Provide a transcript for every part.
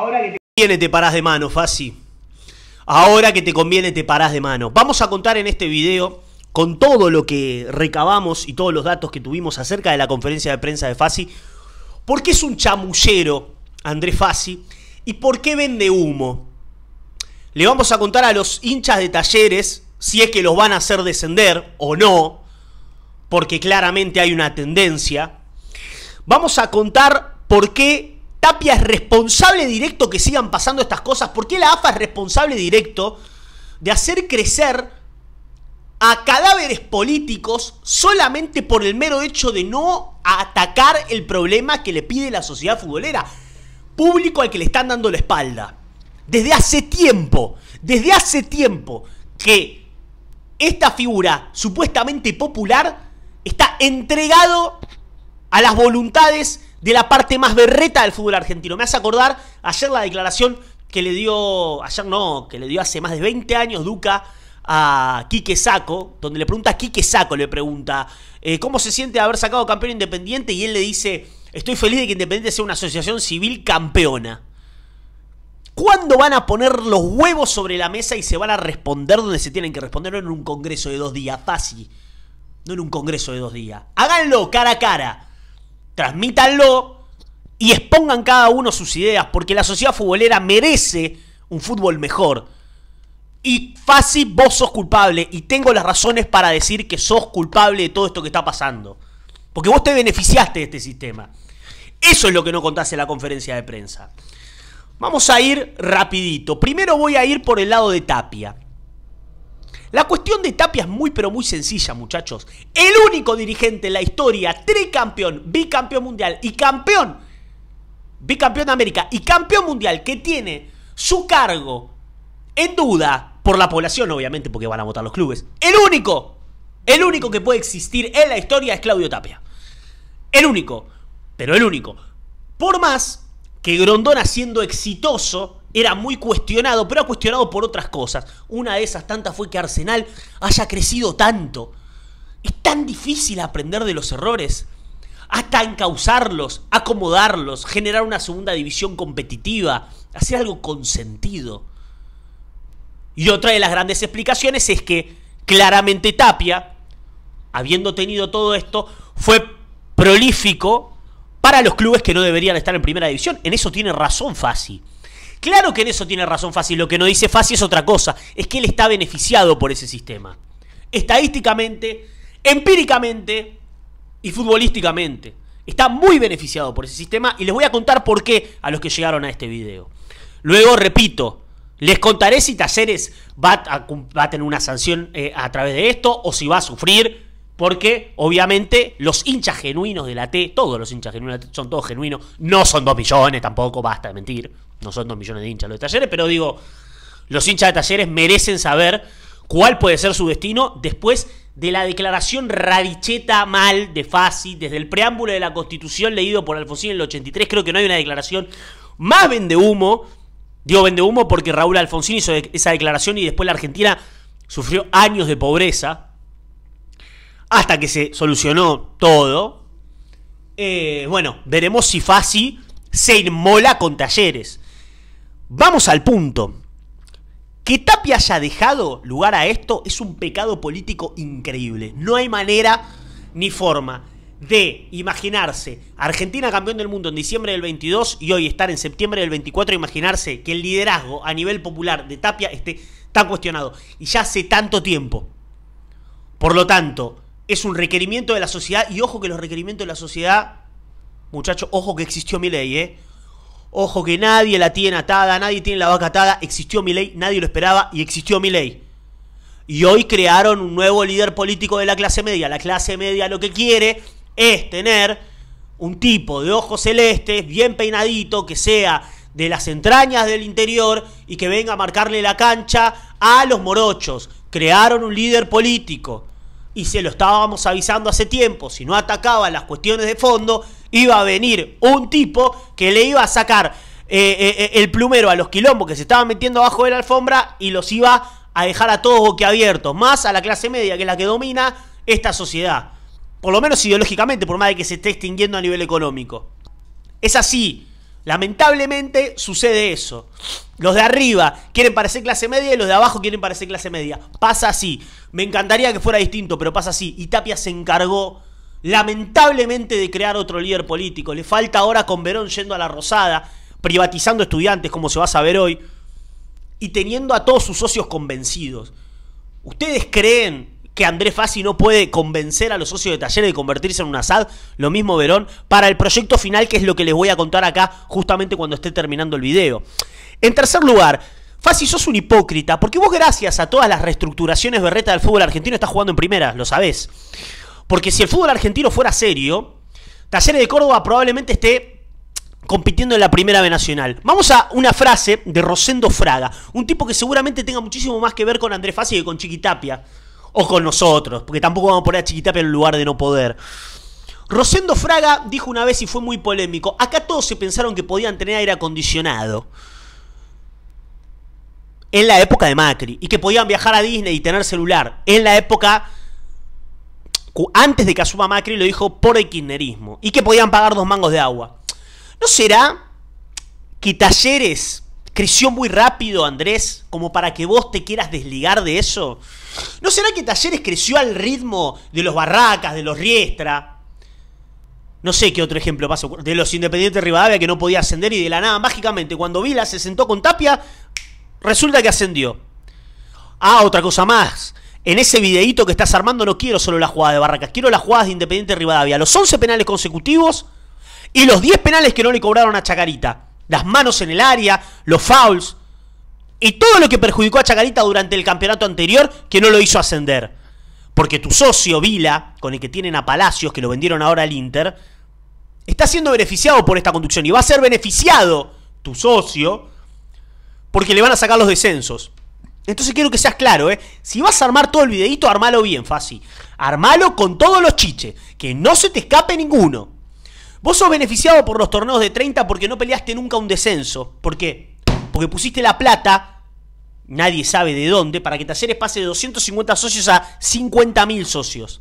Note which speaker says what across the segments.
Speaker 1: Ahora que te conviene te parás de mano, Fasi. Ahora que te conviene te parás de mano. Vamos a contar en este video con todo lo que recabamos y todos los datos que tuvimos acerca de la conferencia de prensa de Fasi, por qué es un chamullero Andrés Fasi y por qué vende humo. Le vamos a contar a los hinchas de talleres si es que los van a hacer descender o no, porque claramente hay una tendencia. Vamos a contar por qué Tapia es responsable directo que sigan pasando estas cosas. ¿Por qué la AFA es responsable directo de hacer crecer a cadáveres políticos solamente por el mero hecho de no atacar el problema que le pide la sociedad futbolera? Público al que le están dando la espalda. Desde hace tiempo, desde hace tiempo que esta figura supuestamente popular está entregado a las voluntades de la parte más berreta del fútbol argentino. Me hace acordar ayer la declaración que le dio, ayer no, que le dio hace más de 20 años Duca a Quique Saco, donde le pregunta a Quique Saco, le pregunta, eh, ¿cómo se siente haber sacado campeón independiente? Y él le dice, estoy feliz de que Independiente sea una asociación civil campeona. ¿Cuándo van a poner los huevos sobre la mesa y se van a responder donde se tienen que responder? No en un congreso de dos días, fácil. No en un congreso de dos días. Háganlo cara a cara transmítanlo y expongan cada uno sus ideas, porque la sociedad futbolera merece un fútbol mejor. Y fácil, vos sos culpable y tengo las razones para decir que sos culpable de todo esto que está pasando. Porque vos te beneficiaste de este sistema. Eso es lo que no contaste en la conferencia de prensa. Vamos a ir rapidito. Primero voy a ir por el lado de Tapia. La cuestión de Tapia es muy pero muy sencilla, muchachos. El único dirigente en la historia, tricampeón, bicampeón mundial y campeón, bicampeón de América y campeón mundial que tiene su cargo en duda por la población, obviamente, porque van a votar los clubes. El único, el único que puede existir en la historia es Claudio Tapia. El único, pero el único. Por más que Grondona siendo exitoso era muy cuestionado, pero cuestionado por otras cosas. Una de esas tantas fue que Arsenal haya crecido tanto. Es tan difícil aprender de los errores, hasta encauzarlos, acomodarlos, generar una segunda división competitiva, hacer algo con sentido. Y otra de las grandes explicaciones es que claramente Tapia, habiendo tenido todo esto, fue prolífico para los clubes que no deberían estar en primera división. En eso tiene razón Fasi. Claro que en eso tiene razón Fácil, lo que no dice Fácil es otra cosa, es que él está beneficiado por ese sistema. Estadísticamente, empíricamente y futbolísticamente. Está muy beneficiado por ese sistema y les voy a contar por qué a los que llegaron a este video. Luego, repito, les contaré si Taceres va a, tener una sanción eh, a través de esto o si va a sufrir porque obviamente los hinchas genuinos de la T, todos los hinchas genuinos de la T son todos genuinos, no son dos millones tampoco, basta de mentir no son dos millones de hinchas los talleres, pero digo, los hinchas de talleres merecen saber cuál puede ser su destino después de la declaración radicheta mal de Fasi, desde el preámbulo de la Constitución leído por Alfonsín en el 83, creo que no hay una declaración más vende humo. Digo vende humo porque Raúl Alfonsín hizo esa declaración y después la Argentina sufrió años de pobreza hasta que se solucionó todo. Eh, bueno, veremos si Fasi se inmola con Talleres. Vamos al punto. Que Tapia haya dejado lugar a esto es un pecado político increíble. No hay manera ni forma de imaginarse Argentina campeón del mundo en diciembre del 22 y hoy estar en septiembre del 24, imaginarse que el liderazgo a nivel popular de Tapia esté tan cuestionado. Y ya hace tanto tiempo. Por lo tanto, es un requerimiento de la sociedad y ojo que los requerimientos de la sociedad, muchachos, ojo que existió mi ley, ¿eh? Ojo que nadie la tiene atada, nadie tiene la vaca atada. Existió mi ley, nadie lo esperaba y existió mi ley. Y hoy crearon un nuevo líder político de la clase media. La clase media lo que quiere es tener un tipo de ojos celestes, bien peinadito, que sea de las entrañas del interior y que venga a marcarle la cancha a los morochos. Crearon un líder político y se lo estábamos avisando hace tiempo. Si no atacaba las cuestiones de fondo, iba a venir un tipo que le iba a sacar eh, eh, eh, el plumero a los quilombos que se estaban metiendo abajo de la alfombra y los iba a dejar a todos boquiabiertos, más a la clase media, que es la que domina esta sociedad. Por lo menos ideológicamente, por más de que se esté extinguiendo a nivel económico. Es así. Lamentablemente sucede eso. Los de arriba quieren parecer clase media y los de abajo quieren parecer clase media. Pasa así. Me encantaría que fuera distinto, pero pasa así. Y Tapia se encargó lamentablemente, de crear otro líder político. Le falta ahora con Verón yendo a la Rosada, privatizando estudiantes, como se va a saber hoy, y teniendo a todos sus socios convencidos. ¿Ustedes creen que Andrés Fassi no puede convencer a los socios de Talleres de convertirse en un asad, lo mismo Verón, para el proyecto final, que es lo que les voy a contar acá justamente cuando esté terminando el video. En tercer lugar, Fassi sos un hipócrita, porque vos gracias a todas las reestructuraciones berreta del fútbol argentino estás jugando en primera, lo sabés. Porque si el fútbol argentino fuera serio, Talleres de Córdoba probablemente esté compitiendo en la Primera B Nacional. Vamos a una frase de Rosendo Fraga, un tipo que seguramente tenga muchísimo más que ver con Andrés Fassi que con Chiquitapia. O con nosotros, porque tampoco vamos a poner a Chiquitapia en el lugar de no poder. Rosendo Fraga dijo una vez y fue muy polémico, acá todos se pensaron que podían tener aire acondicionado en la época de Macri y que podían viajar a Disney y tener celular en la época antes de que asuma Macri, lo dijo por el kirchnerismo. Y que podían pagar dos mangos de agua. ¿No será que Talleres creció muy rápido, Andrés, como para que vos te quieras desligar de eso? ¿No será que Talleres creció al ritmo de los Barracas, de los Riestra? No sé qué otro ejemplo pasó. De los independientes Rivadavia que no podía ascender y de la nada, mágicamente, cuando Vila se sentó con Tapia, resulta que ascendió. Ah, otra cosa más en ese videíto que estás armando no quiero solo la jugada de Barracas, quiero las jugadas de Independiente Rivadavia. Los 11 penales consecutivos y los 10 penales que no le cobraron a Chacarita. Las manos en el área, los fouls y todo lo que perjudicó a Chacarita durante el campeonato anterior que no lo hizo ascender. Porque tu socio Vila, con el que tienen a Palacios, que lo vendieron ahora al Inter, está siendo beneficiado por esta conducción y va a ser beneficiado tu socio porque le van a sacar los descensos. Entonces quiero que seas claro, ¿eh? Si vas a armar todo el videito, armalo bien, fácil. Armalo con todos los chiches, que no se te escape ninguno. Vos sos beneficiado por los torneos de 30 porque no peleaste nunca un descenso. ¿Por qué? Porque pusiste la plata, nadie sabe de dónde, para que Talleres pase de 250 socios a 50.000 socios.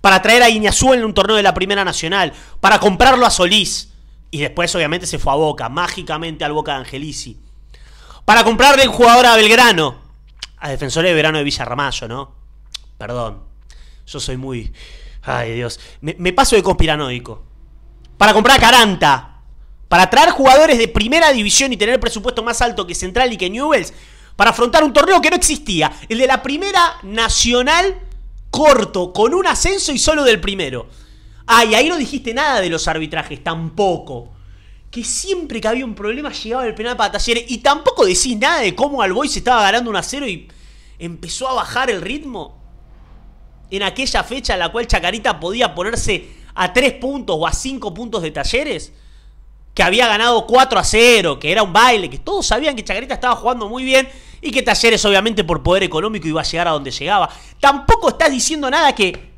Speaker 1: Para traer a Iñazú en un torneo de la Primera Nacional. Para comprarlo a Solís. Y después, obviamente, se fue a Boca, mágicamente al Boca de Angelici. Para comprarle el jugador a Belgrano a Defensores de Verano de Villa ¿no? Perdón, yo soy muy... Ay, Dios. Me, paso de conspiranoico. Para comprar a Caranta. Para traer jugadores de primera división y tener el presupuesto más alto que Central y que Newells. Para afrontar un torneo que no existía. El de la primera nacional corto, con un ascenso y solo del primero. Ay, ahí no dijiste nada de los arbitrajes, tampoco que siempre que había un problema llegaba el penal para Talleres. Y tampoco decís nada de cómo Alboy se estaba ganando un a cero... y empezó a bajar el ritmo. En aquella fecha en la cual Chacarita podía ponerse a 3 puntos o a 5 puntos de Talleres. Que había ganado 4 a 0, que era un baile, que todos sabían que Chacarita estaba jugando muy bien y que Talleres obviamente por poder económico iba a llegar a donde llegaba. Tampoco estás diciendo nada que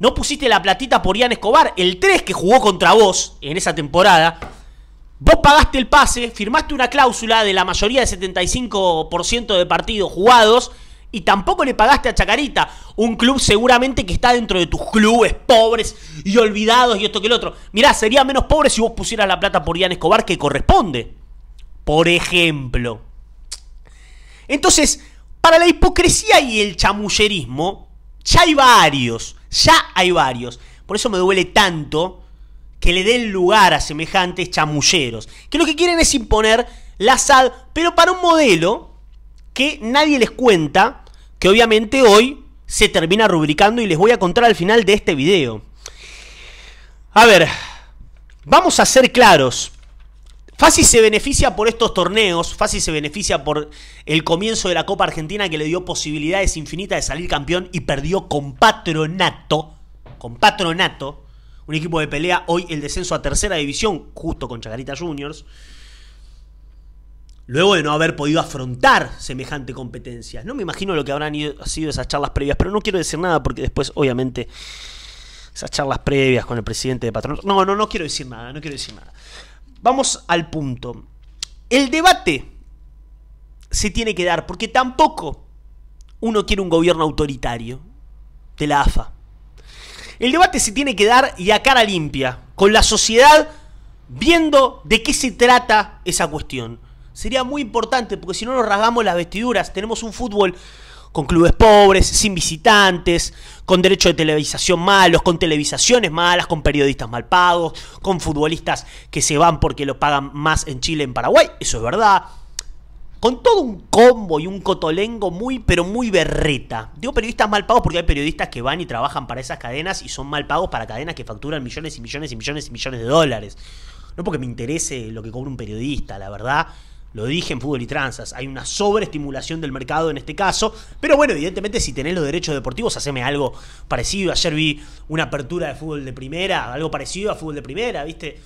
Speaker 1: no pusiste la platita por Ian Escobar, el 3 que jugó contra vos en esa temporada Vos pagaste el pase, firmaste una cláusula de la mayoría de 75% de partidos jugados y tampoco le pagaste a Chacarita, un club seguramente que está dentro de tus clubes pobres y olvidados y esto que el otro. Mirá, sería menos pobre si vos pusieras la plata por Ian Escobar que corresponde. Por ejemplo. Entonces, para la hipocresía y el chamullerismo, ya hay varios, ya hay varios. Por eso me duele tanto que le den lugar a semejantes chamulleros, que lo que quieren es imponer la SAD, pero para un modelo que nadie les cuenta, que obviamente hoy se termina rubricando y les voy a contar al final de este video. A ver, vamos a ser claros. Fasi se beneficia por estos torneos, Fasi se beneficia por el comienzo de la Copa Argentina que le dio posibilidades infinitas de salir campeón y perdió con patronato, con patronato, un equipo de pelea, hoy el descenso a tercera división, justo con Chacarita Juniors, luego de no haber podido afrontar semejante competencia. No me imagino lo que habrán sido esas charlas previas, pero no quiero decir nada porque después, obviamente, esas charlas previas con el presidente de patronato. No, no, no quiero decir nada, no quiero decir nada. Vamos al punto. El debate se tiene que dar porque tampoco uno quiere un gobierno autoritario de la AFA. El debate se tiene que dar y a cara limpia, con la sociedad viendo de qué se trata esa cuestión. Sería muy importante porque si no nos rasgamos las vestiduras, tenemos un fútbol con clubes pobres, sin visitantes, con derechos de televisación malos, con televisaciones malas, con periodistas mal pagos, con futbolistas que se van porque lo pagan más en Chile, en Paraguay, eso es verdad con todo un combo y un cotolengo muy, pero muy berreta. Digo periodistas mal pagos porque hay periodistas que van y trabajan para esas cadenas y son mal pagos para cadenas que facturan millones y millones y millones y millones de dólares. No porque me interese lo que cobra un periodista, la verdad. Lo dije en Fútbol y Tranzas, hay una sobreestimulación del mercado en este caso. Pero bueno, evidentemente si tenés los derechos deportivos, haceme algo parecido. Ayer vi una apertura de fútbol de primera, algo parecido a fútbol de primera, ¿viste?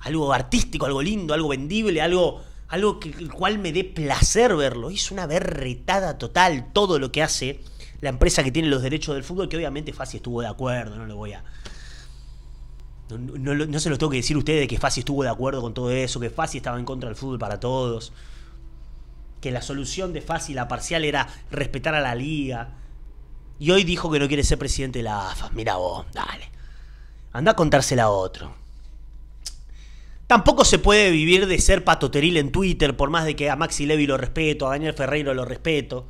Speaker 1: Algo artístico, algo lindo, algo vendible, algo algo que, el cual me dé placer verlo. Es una berretada total todo lo que hace la empresa que tiene los derechos del fútbol, que obviamente Fasi estuvo de acuerdo, no lo voy a... No, se lo tengo que decir a ustedes que Fasi estuvo de acuerdo con todo eso, que Fasi estaba en contra del fútbol para todos, que la solución de Fasi, la parcial, era respetar a la liga. Y hoy dijo que no quiere ser presidente de la AFA. Mira vos, dale. Anda a contársela a otro. Tampoco se puede vivir de ser patoteril en Twitter, por más de que a Maxi Levy lo respeto, a Daniel Ferreiro lo respeto.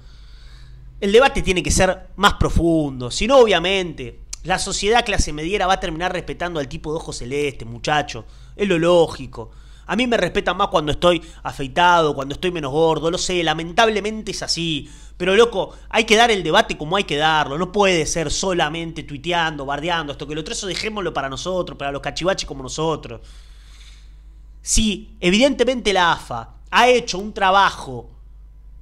Speaker 1: El debate tiene que ser más profundo, si no obviamente la sociedad clase mediera va a terminar respetando al tipo de ojo celeste, muchacho, es lo lógico. A mí me respetan más cuando estoy afeitado, cuando estoy menos gordo, lo sé, lamentablemente es así. Pero loco, hay que dar el debate como hay que darlo, no puede ser solamente tuiteando, bardeando, esto que lo otro, eso dejémoslo para nosotros, para los cachivaches como nosotros. Si evidentemente la AFA ha hecho un trabajo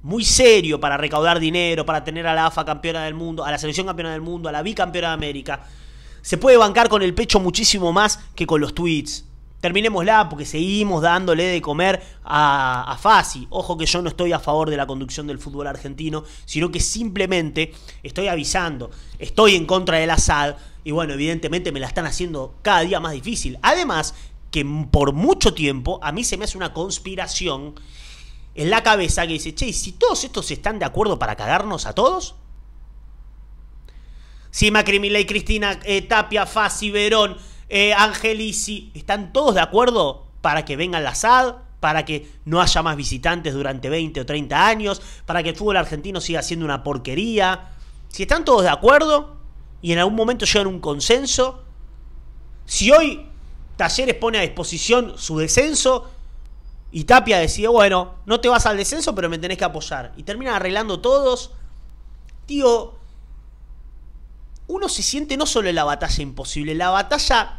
Speaker 1: muy serio para recaudar dinero, para tener a la AFA campeona del mundo, a la selección campeona del mundo, a la bicampeona de América, se puede bancar con el pecho muchísimo más que con los tweets. Terminémosla porque seguimos dándole de comer a, a Ojo que yo no estoy a favor de la conducción del fútbol argentino, sino que simplemente estoy avisando, estoy en contra del ASAD y bueno, evidentemente me la están haciendo cada día más difícil. Además, que por mucho tiempo a mí se me hace una conspiración en la cabeza que dice, che, si todos estos están de acuerdo para cagarnos a todos? Si Macri, y Cristina, eh, Tapia, Fassi, Verón, eh, Angelici, ¿están todos de acuerdo para que venga la SAD? Para que no haya más visitantes durante 20 o 30 años, para que el fútbol argentino siga siendo una porquería. Si están todos de acuerdo y en algún momento llegan un consenso, si hoy Talleres pone a disposición su descenso y Tapia decide... bueno, no te vas al descenso, pero me tenés que apoyar. Y terminan arreglando todos. Tío, uno se siente no solo en la batalla imposible, en la batalla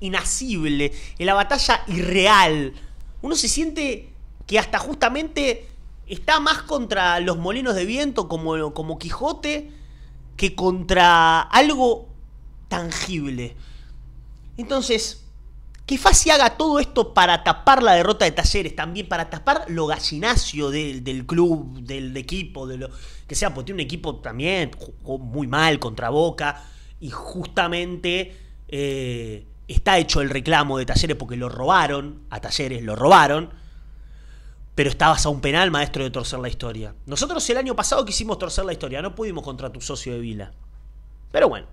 Speaker 1: inacible en la batalla irreal. Uno se siente que hasta justamente está más contra los molinos de viento como, como Quijote que contra algo tangible. Entonces, qué Fassi haga todo esto para tapar la derrota de Talleres, también para tapar lo gallinacio del, club, del, equipo, de lo que sea, porque tiene un equipo también muy mal contra Boca y justamente eh, está hecho el reclamo de Talleres porque lo robaron, a Talleres lo robaron, pero estabas a un penal, maestro, de torcer la historia. Nosotros el año pasado quisimos torcer la historia, no pudimos contra tu socio de Vila. Pero bueno.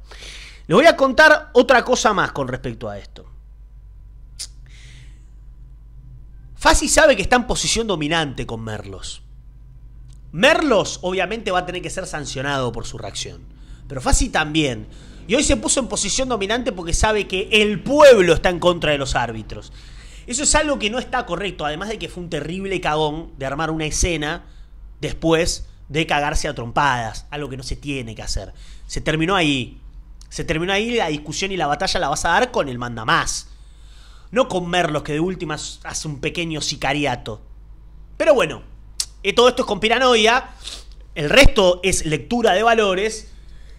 Speaker 1: Les voy a contar otra cosa más con respecto a esto. Fassi sabe que está en posición dominante con Merlos. Merlos obviamente va a tener que ser sancionado por su reacción. Pero Fassi también. Y hoy se puso en posición dominante porque sabe que el pueblo está en contra de los árbitros. Eso es algo que no está correcto, además de que fue un terrible cagón de armar una escena después de cagarse a trompadas, algo que no se tiene que hacer. Se terminó ahí. Se terminó ahí la discusión y la batalla la vas a dar con el manda más. No con Merlos, que de última hace un pequeño sicariato. Pero bueno, eh, todo esto es con piranoia. El resto es lectura de valores.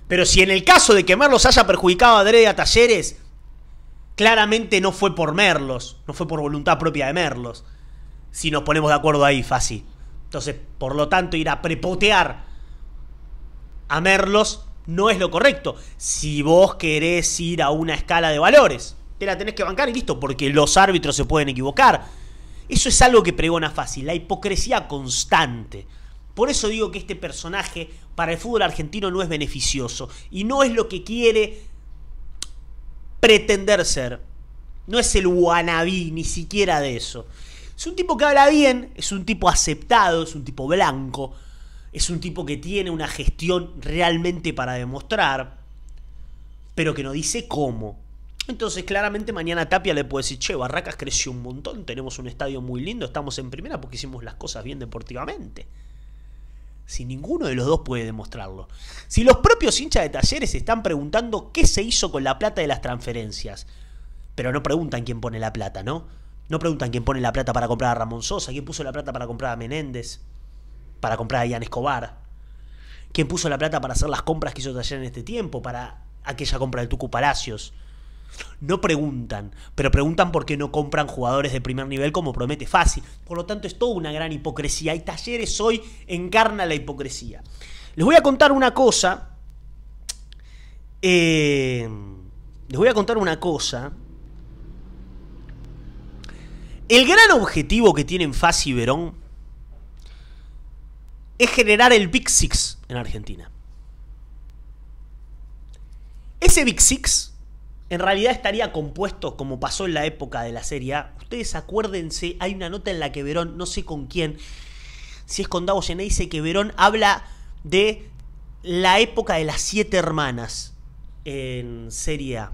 Speaker 1: Pero si en el caso de que Merlos haya perjudicado a Dredd a Talleres, claramente no fue por Merlos, no fue por voluntad propia de Merlos. Si nos ponemos de acuerdo ahí, fácil. Entonces, por lo tanto, ir a prepotear a Merlos no es lo correcto. Si vos querés ir a una escala de valores, te la tenés que bancar y listo, porque los árbitros se pueden equivocar. Eso es algo que pregona fácil, la hipocresía constante. Por eso digo que este personaje para el fútbol argentino no es beneficioso y no es lo que quiere pretender ser. No es el guanabí, ni siquiera de eso. Es un tipo que habla bien, es un tipo aceptado, es un tipo blanco, es un tipo que tiene una gestión realmente para demostrar, pero que no dice cómo. Entonces, claramente mañana Tapia le puede decir, che, Barracas creció un montón, tenemos un estadio muy lindo, estamos en primera porque hicimos las cosas bien deportivamente. Si ninguno de los dos puede demostrarlo. Si los propios hinchas de talleres están preguntando qué se hizo con la plata de las transferencias, pero no preguntan quién pone la plata, ¿no? No preguntan quién pone la plata para comprar a Ramón Sosa, quién puso la plata para comprar a Menéndez para comprar a Ian Escobar, quién puso la plata para hacer las compras que hizo Taller en este tiempo, para aquella compra del Tucu Palacios. No preguntan, pero preguntan por qué no compran jugadores de primer nivel como promete Fácil. Por lo tanto, es toda una gran hipocresía y Talleres hoy encarna la hipocresía. Les voy a contar una cosa. Eh, les voy a contar una cosa. El gran objetivo que tienen Fassi y Verón es generar el Big Six en Argentina. Ese Big Six en realidad estaría compuesto, como pasó en la época de la Serie A. Ustedes acuérdense, hay una nota en la que Verón, no sé con quién, si es con Davo Gené, dice que Verón habla de la época de las siete hermanas en Serie A.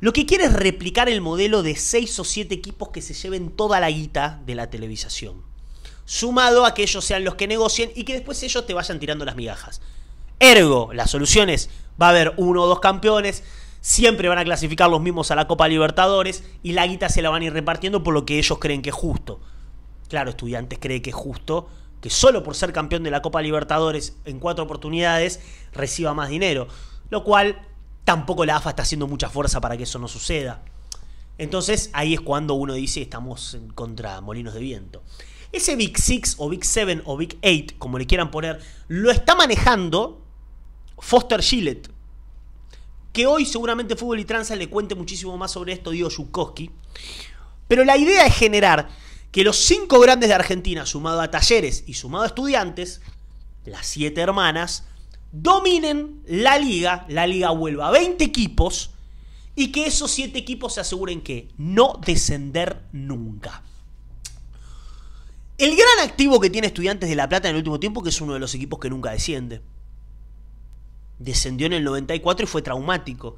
Speaker 1: Lo que quiere es replicar el modelo de seis o siete equipos que se lleven toda la guita de la televisación sumado a que ellos sean los que negocien y que después ellos te vayan tirando las migajas. Ergo, las soluciones, va a haber uno o dos campeones, siempre van a clasificar los mismos a la Copa Libertadores y la guita se la van a ir repartiendo por lo que ellos creen que es justo. Claro, estudiantes cree que es justo que solo por ser campeón de la Copa Libertadores en cuatro oportunidades reciba más dinero, lo cual tampoco la AFA está haciendo mucha fuerza para que eso no suceda. Entonces ahí es cuando uno dice estamos contra molinos de viento. Ese Big Six o Big Seven o Big Eight, como le quieran poner, lo está manejando Foster Gillett. Que hoy seguramente Fútbol y transa le cuente muchísimo más sobre esto, Diego Pero la idea es generar que los cinco grandes de Argentina, sumado a talleres y sumado a estudiantes, las siete hermanas, dominen la liga, la liga vuelva a 20 equipos y que esos siete equipos se aseguren que no descender nunca. El gran activo que tiene Estudiantes de La Plata en el último tiempo, que es uno de los equipos que nunca desciende. Descendió en el 94 y fue traumático.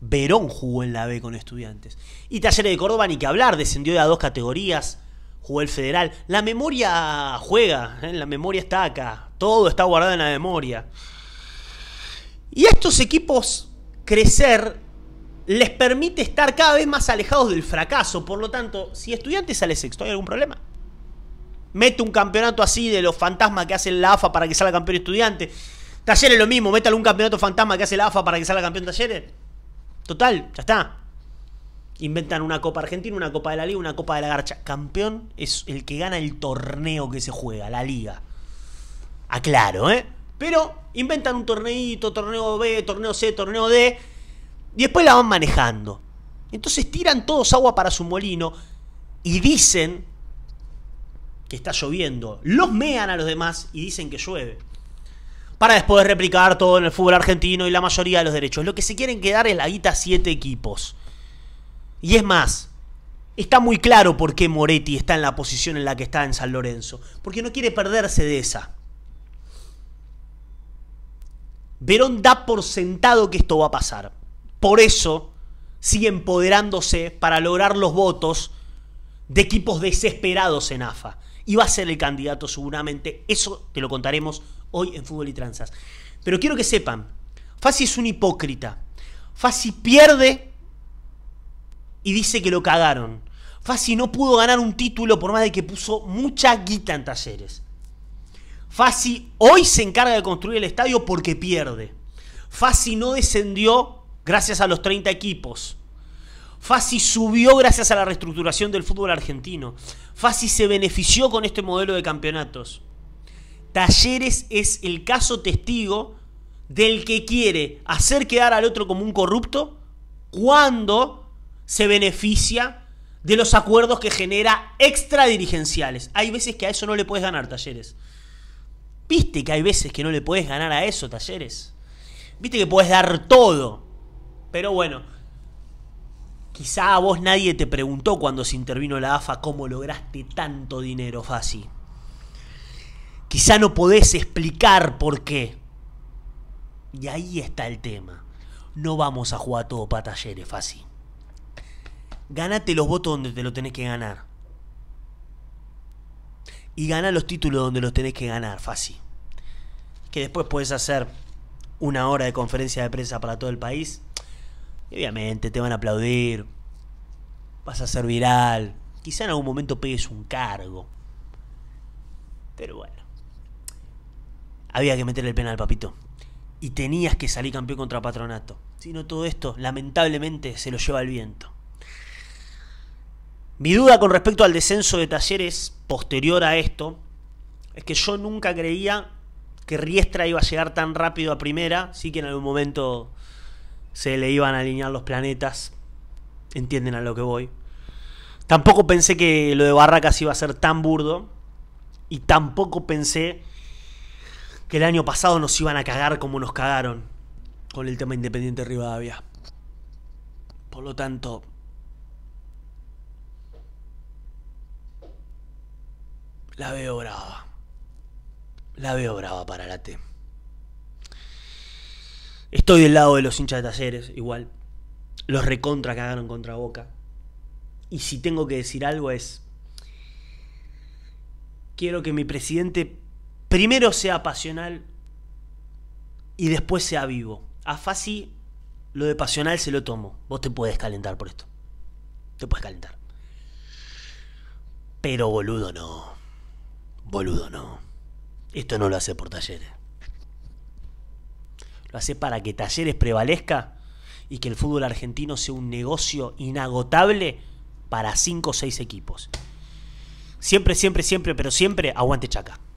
Speaker 1: Verón jugó en la B con Estudiantes. Y Talleres de Córdoba, ni que hablar, descendió de a dos categorías. Jugó el Federal. La memoria juega, ¿eh? la memoria está acá. Todo está guardado en la memoria. Y a estos equipos crecer les permite estar cada vez más alejados del fracaso. Por lo tanto, si Estudiantes sale sexto, ¿hay algún problema? mete un campeonato así de los fantasmas que hace la AFA para que salga campeón estudiante. es lo mismo, métale un campeonato fantasma que hace la AFA para que salga campeón Talleres. Total, ya está. Inventan una Copa Argentina, una Copa de la Liga, una Copa de la Garcha. Campeón es el que gana el torneo que se juega, la Liga. Aclaro, ¿eh? Pero inventan un torneito, torneo B, torneo C, torneo D. Y después la van manejando. Entonces tiran todos agua para su molino y dicen que está lloviendo, los mean a los demás y dicen que llueve. Para después replicar todo en el fútbol argentino y la mayoría de los derechos. Lo que se quieren quedar es la guita siete equipos. Y es más, está muy claro por qué Moretti está en la posición en la que está en San Lorenzo. Porque no quiere perderse de esa. Verón da por sentado que esto va a pasar. Por eso sigue empoderándose para lograr los votos de equipos desesperados en AFA y va a ser el candidato seguramente. Eso te lo contaremos hoy en Fútbol y Tranzas. Pero quiero que sepan, Fassi es un hipócrita. Fassi pierde y dice que lo cagaron. Fassi no pudo ganar un título por más de que puso mucha guita en talleres. Fassi hoy se encarga de construir el estadio porque pierde. Fassi no descendió gracias a los 30 equipos. Fasi subió gracias a la reestructuración del fútbol argentino. Fasi se benefició con este modelo de campeonatos. Talleres es el caso testigo del que quiere hacer quedar al otro como un corrupto cuando se beneficia de los acuerdos que genera extradirigenciales. Hay veces que a eso no le puedes ganar, Talleres. ¿Viste que hay veces que no le puedes ganar a eso, Talleres? ¿Viste que puedes dar todo? Pero bueno, Quizá a vos nadie te preguntó cuando se intervino la AFA cómo lograste tanto dinero, Fasi. Quizá no podés explicar por qué. Y ahí está el tema. No vamos a jugar todo para talleres, Fasi. Ganate los votos donde te lo tenés que ganar. Y gana los títulos donde los tenés que ganar, Fasi. Que después puedes hacer una hora de conferencia de prensa para todo el país y obviamente te van a aplaudir, vas a ser viral, quizá en algún momento pegues un cargo. Pero bueno, había que meterle el penal, papito. Y tenías que salir campeón contra Patronato. Si no, todo esto, lamentablemente, se lo lleva el viento. Mi duda con respecto al descenso de talleres posterior a esto es que yo nunca creía que Riestra iba a llegar tan rápido a primera. Sí que en algún momento se le iban a alinear los planetas. Entienden a lo que voy. Tampoco pensé que lo de Barracas iba a ser tan burdo. Y tampoco pensé que el año pasado nos iban a cagar como nos cagaron con el tema Independiente Rivadavia. Por lo tanto, la veo brava. La veo brava para la T. Estoy del lado de los hinchas de Talleres, igual. Los recontra cagaron contra Boca. Y si tengo que decir algo es. Quiero que mi presidente primero sea pasional y después sea vivo. A Fasi lo de pasional se lo tomo. Vos te puedes calentar por esto. Te puedes calentar. Pero boludo no. Boludo no. Esto no lo hace por talleres lo hace para que Talleres prevalezca y que el fútbol argentino sea un negocio inagotable para cinco o seis equipos. Siempre, siempre, siempre, pero siempre aguante Chaca.